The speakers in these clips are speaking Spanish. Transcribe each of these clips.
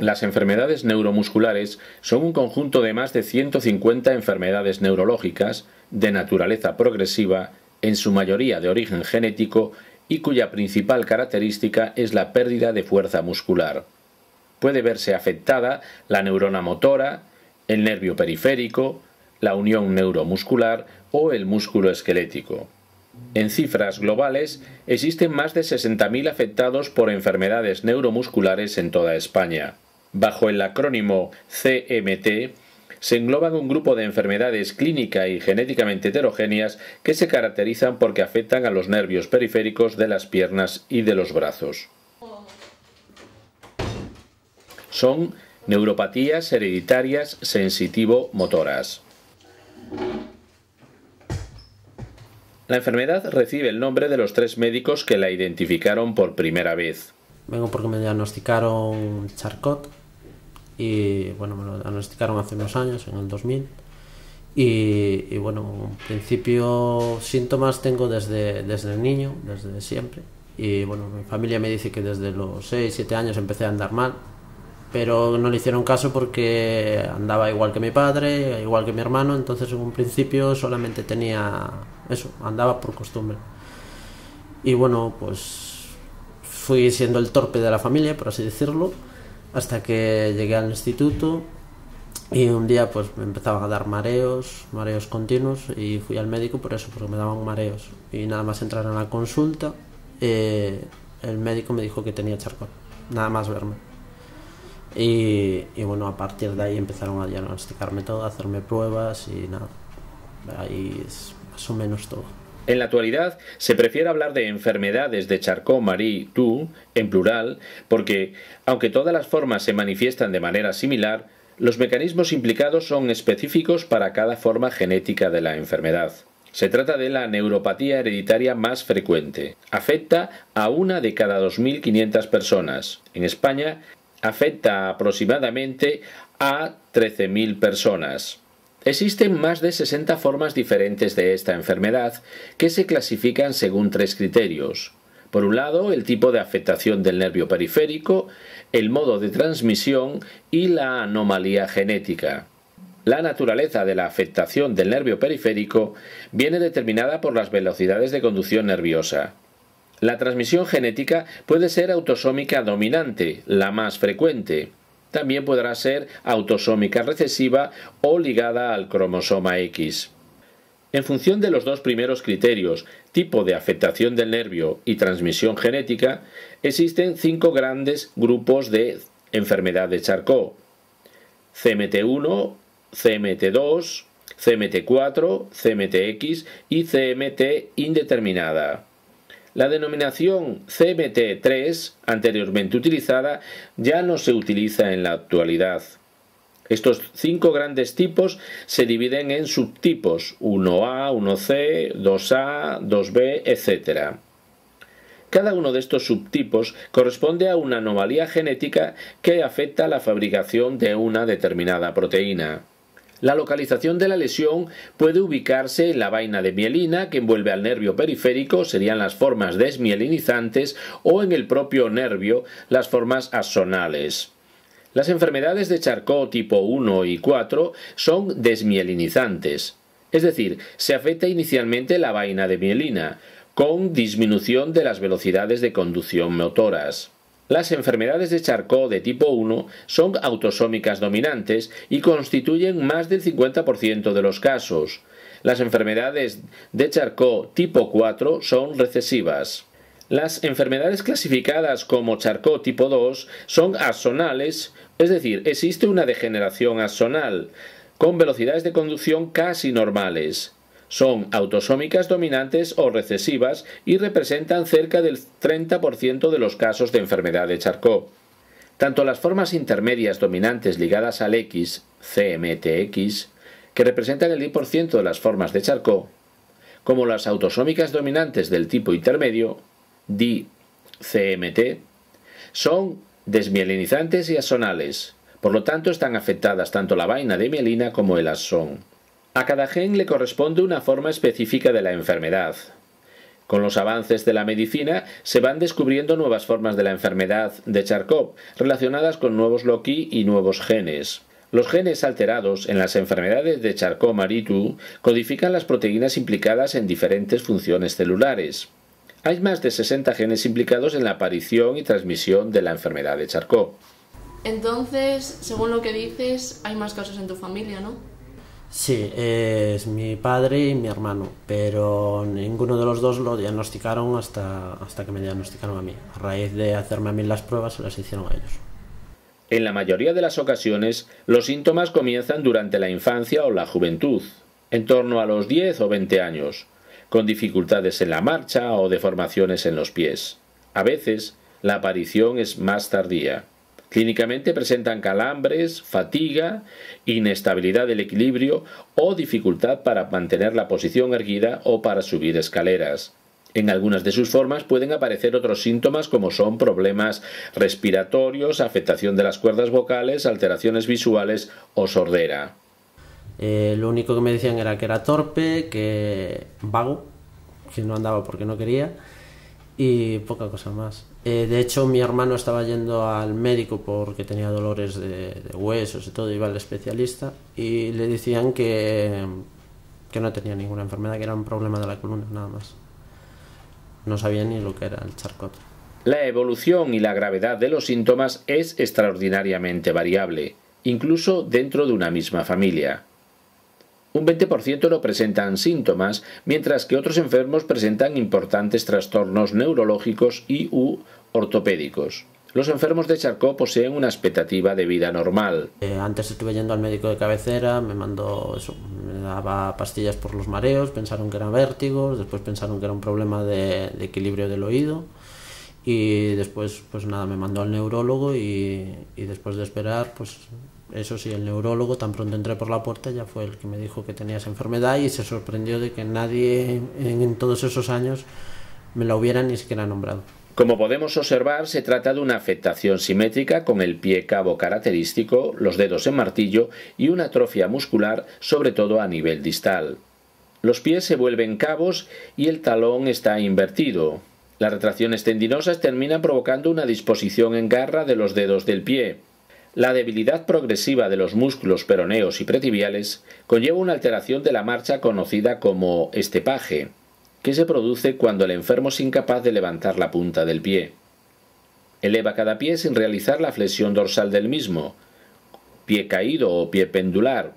Las enfermedades neuromusculares son un conjunto de más de 150 enfermedades neurológicas de naturaleza progresiva, en su mayoría de origen genético, y cuya principal característica es la pérdida de fuerza muscular. Puede verse afectada la neurona motora, el nervio periférico, la unión neuromuscular o el músculo esquelético. En cifras globales, existen más de 60.000 afectados por enfermedades neuromusculares en toda España. Bajo el acrónimo CMT, se engloban un grupo de enfermedades clínica y genéticamente heterogéneas que se caracterizan porque afectan a los nervios periféricos de las piernas y de los brazos. Son neuropatías hereditarias sensitivo-motoras. La enfermedad recibe el nombre de los tres médicos que la identificaron por primera vez. Vengo porque me diagnosticaron Charcot, y bueno, me lo diagnosticaron hace unos años, en el 2000. Y, y bueno, en principio síntomas tengo desde, desde el niño, desde siempre. Y bueno, mi familia me dice que desde los 6, 7 años empecé a andar mal, pero no le hicieron caso porque andaba igual que mi padre, igual que mi hermano, entonces en un principio solamente tenía eso, andaba por costumbre. Y bueno, pues fui siendo el torpe de la familia, por así decirlo hasta que llegué al instituto y un día pues me empezaban a dar mareos, mareos continuos y fui al médico por eso, porque me daban mareos. Y nada más entrar a la consulta, eh, el médico me dijo que tenía charcón, nada más verme. Y, y, bueno, a partir de ahí empezaron a diagnosticarme todo, a hacerme pruebas y nada. Ahí es más o menos todo. En la actualidad se prefiere hablar de enfermedades de charcot marie tu en plural porque, aunque todas las formas se manifiestan de manera similar, los mecanismos implicados son específicos para cada forma genética de la enfermedad. Se trata de la neuropatía hereditaria más frecuente. Afecta a una de cada 2.500 personas. En España afecta aproximadamente a 13.000 personas. Existen más de 60 formas diferentes de esta enfermedad que se clasifican según tres criterios. Por un lado, el tipo de afectación del nervio periférico, el modo de transmisión y la anomalía genética. La naturaleza de la afectación del nervio periférico viene determinada por las velocidades de conducción nerviosa. La transmisión genética puede ser autosómica dominante, la más frecuente. También podrá ser autosómica recesiva o ligada al cromosoma X. En función de los dos primeros criterios, tipo de afectación del nervio y transmisión genética, existen cinco grandes grupos de enfermedad de Charcot. CMT1, CMT2, CMT4, CMTX y CMT indeterminada. La denominación cmt 3 anteriormente utilizada, ya no se utiliza en la actualidad. Estos cinco grandes tipos se dividen en subtipos 1A, 1C, 2A, 2B, etc. Cada uno de estos subtipos corresponde a una anomalía genética que afecta la fabricación de una determinada proteína. La localización de la lesión puede ubicarse en la vaina de mielina que envuelve al nervio periférico, serían las formas desmielinizantes, o en el propio nervio, las formas axonales. Las enfermedades de Charcot tipo 1 y 4 son desmielinizantes, es decir, se afecta inicialmente la vaina de mielina, con disminución de las velocidades de conducción motoras. Las enfermedades de Charcot de tipo 1 son autosómicas dominantes y constituyen más del 50% de los casos. Las enfermedades de Charcot tipo 4 son recesivas. Las enfermedades clasificadas como Charcot tipo 2 son axonales, es decir, existe una degeneración axonal, con velocidades de conducción casi normales. Son autosómicas dominantes o recesivas y representan cerca del 30% de los casos de enfermedad de Charcot. Tanto las formas intermedias dominantes ligadas al X, CMTX, que representan el 10% de las formas de Charcot, como las autosómicas dominantes del tipo intermedio, cmt) son desmielinizantes y asonales, por lo tanto están afectadas tanto la vaina de mielina como el asón. A cada gen le corresponde una forma específica de la enfermedad. Con los avances de la medicina se van descubriendo nuevas formas de la enfermedad de Charcot relacionadas con nuevos loci y nuevos genes. Los genes alterados en las enfermedades de charcot marie codifican las proteínas implicadas en diferentes funciones celulares. Hay más de 60 genes implicados en la aparición y transmisión de la enfermedad de Charcot. Entonces, según lo que dices, hay más casos en tu familia, ¿no? Sí, es mi padre y mi hermano, pero ninguno de los dos lo diagnosticaron hasta, hasta que me diagnosticaron a mí. A raíz de hacerme a mí las pruebas, se las hicieron a ellos. En la mayoría de las ocasiones, los síntomas comienzan durante la infancia o la juventud, en torno a los 10 o 20 años, con dificultades en la marcha o deformaciones en los pies. A veces, la aparición es más tardía. Clínicamente presentan calambres, fatiga, inestabilidad del equilibrio o dificultad para mantener la posición erguida o para subir escaleras. En algunas de sus formas pueden aparecer otros síntomas como son problemas respiratorios, afectación de las cuerdas vocales, alteraciones visuales o sordera. Eh, lo único que me decían era que era torpe, que vago, que no andaba porque no quería y poca cosa más. Eh, de hecho, mi hermano estaba yendo al médico porque tenía dolores de, huesos y todo, iba al especialista y le decían que, que no tenía ninguna enfermedad, que era un problema de la columna, nada más. No sabía ni lo que era el charcot. La evolución y la gravedad de los síntomas es extraordinariamente variable, incluso dentro de una misma familia. Un 20% no presentan síntomas, mientras que otros enfermos presentan importantes trastornos neurológicos y u ortopédicos. Los enfermos de Charcot poseen una expectativa de vida normal. Eh, antes estuve yendo al médico de cabecera, me mandó eso, me daba pastillas por los mareos, pensaron que eran vértigos, después pensaron que era un problema de, equilibrio del oído y después pues nada, me mandó al neurólogo y, y después de esperar pues eso sí, el neurólogo tan pronto entré por la puerta ya fue el que me dijo que tenía esa enfermedad y se sorprendió de que nadie en, todos esos años me la hubiera ni siquiera nombrado. Como podemos observar, se trata de una afectación simétrica con el pie cabo característico, los dedos en martillo y una atrofia muscular, sobre todo a nivel distal. Los pies se vuelven cabos y el talón está invertido. Las retracciones tendinosas terminan provocando una disposición en garra de los dedos del pie. La debilidad progresiva de los músculos peroneos y pretibiales conlleva una alteración de la marcha conocida como estepaje, que se produce cuando el enfermo es incapaz de levantar la punta del pie. Eleva cada pie sin realizar la flexión dorsal del mismo, pie caído o pie pendular.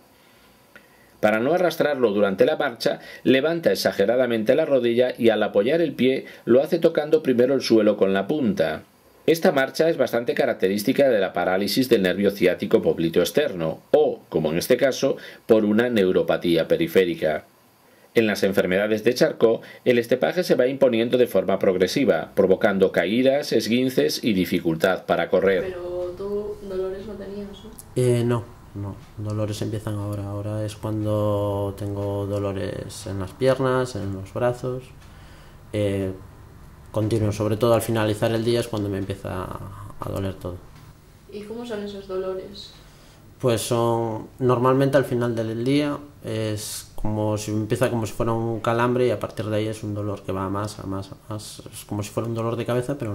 Para no arrastrarlo durante la marcha, levanta exageradamente la rodilla y al apoyar el pie lo hace tocando primero el suelo con la punta. Esta marcha es bastante característica de la parálisis del nervio ciático poblito externo o, como en este caso, por una neuropatía periférica. En las enfermedades de Charcot, el estepaje se va imponiendo de forma progresiva, provocando caídas, esguinces y dificultad para correr. Pero tú dolores no tenías, ¿no? Eh, no, no. Dolores empiezan ahora. Ahora es cuando tengo dolores en las piernas, en los brazos. Eh, continuo. Sobre todo al finalizar el día es cuando me empieza a doler todo. ¿Y cómo son esos dolores? Pues son normalmente al final del día es como si empieza como si fuera un calambre y a partir de ahí es un dolor que va a más, a más, a más. Es como si fuera un dolor de cabeza pero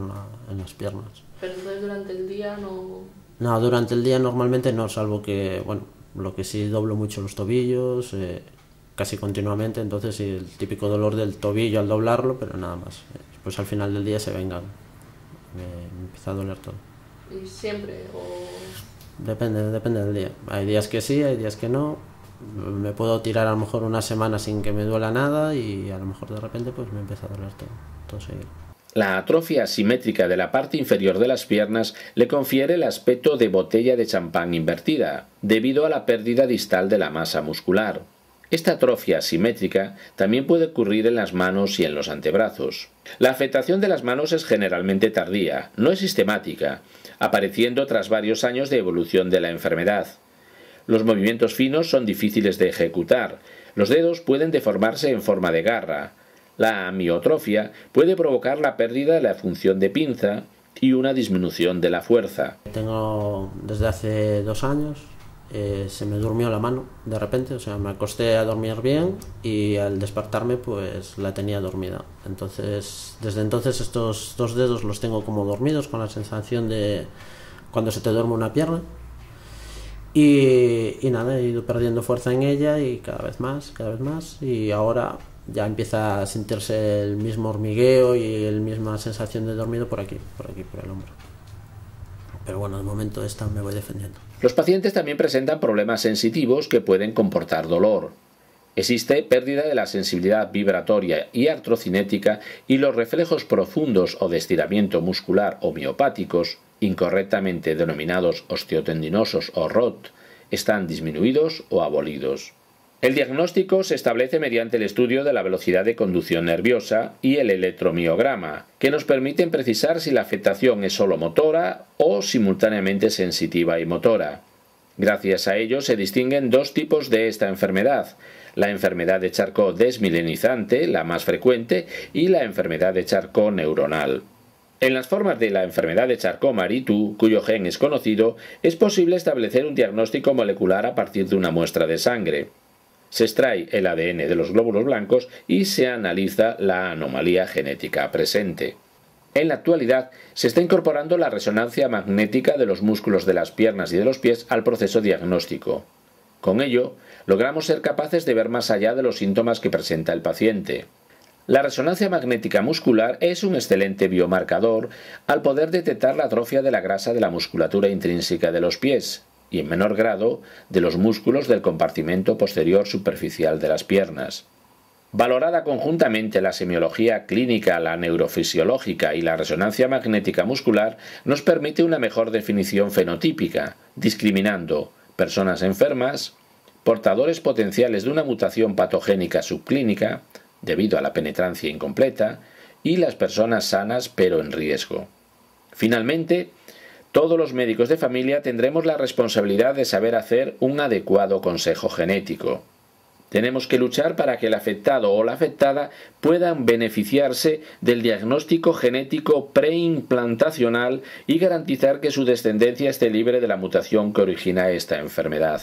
en, las piernas. Pero entonces durante el día no... No, durante el día normalmente no, salvo que, bueno, lo que sí doblo mucho los tobillos, eh, casi continuamente, entonces sí, el típico dolor del tobillo al doblarlo, pero nada más pues al final del día se vengan. Me, empieza a doler todo. ¿Y siempre? Depende, depende del día. Hay días que sí, hay días que no. Me puedo tirar a lo mejor una semana sin que me duela nada y a lo mejor de repente pues me empieza a doler todo, La atrofia simétrica de la parte inferior de las piernas le confiere el aspecto de botella de champán invertida, debido a la pérdida distal de la masa muscular. Esta atrofia asimétrica también puede ocurrir en las manos y en los antebrazos. La afectación de las manos es generalmente tardía, no es sistemática, apareciendo tras varios años de evolución de la enfermedad. Los movimientos finos son difíciles de ejecutar, los dedos pueden deformarse en forma de garra, la amiotrofia puede provocar la pérdida de la función de pinza y una disminución de la fuerza. Tengo desde hace dos años eh, se me durmió la mano de repente, o sea, me acosté a dormir bien y al despertarme pues la tenía dormida. Entonces, desde entonces estos dos dedos los tengo como dormidos con la sensación de cuando se te duerme una pierna. Y, y nada, he ido perdiendo fuerza en ella y cada vez más, cada vez más. Y ahora ya empieza a sentirse el mismo hormigueo y la misma sensación de dormido por aquí, por aquí, por el hombro pero bueno, de momento me voy defendiendo. Los pacientes también presentan problemas sensitivos que pueden comportar dolor. Existe pérdida de la sensibilidad vibratoria y artrocinética y los reflejos profundos o de estiramiento muscular o miopáticos, incorrectamente denominados osteotendinosos o ROT, están disminuidos o abolidos. El diagnóstico se establece mediante el estudio de la velocidad de conducción nerviosa y el electromiograma, que nos permiten precisar si la afectación es solo motora o simultáneamente sensitiva y motora. Gracias a ello se distinguen dos tipos de esta enfermedad, la enfermedad de Charcot desmilenizante, la más frecuente, y la enfermedad de Charcot neuronal. En las formas de la enfermedad de charcot marie cuyo gen es conocido, es posible establecer un diagnóstico molecular a partir de una muestra de sangre. Se extrae el ADN de los glóbulos blancos y se analiza la anomalía genética presente. En la actualidad se está incorporando la resonancia magnética de los músculos de las piernas y de los pies al proceso diagnóstico. Con ello, logramos ser capaces de ver más allá de los síntomas que presenta el paciente. La resonancia magnética muscular es un excelente biomarcador al poder detectar la atrofia de la grasa de la musculatura intrínseca de los pies y en menor grado de los músculos del compartimento posterior superficial de las piernas. Valorada conjuntamente la semiología clínica, la neurofisiológica y la resonancia magnética muscular, nos permite una mejor definición fenotípica, discriminando personas enfermas, portadores potenciales de una mutación patogénica subclínica, debido a la penetrancia incompleta, y las personas sanas pero en riesgo. Finalmente, todos los médicos de familia tendremos la responsabilidad de saber hacer un adecuado consejo genético. Tenemos que luchar para que el afectado o la afectada puedan beneficiarse del diagnóstico genético preimplantacional y garantizar que su descendencia esté libre de la mutación que origina esta enfermedad.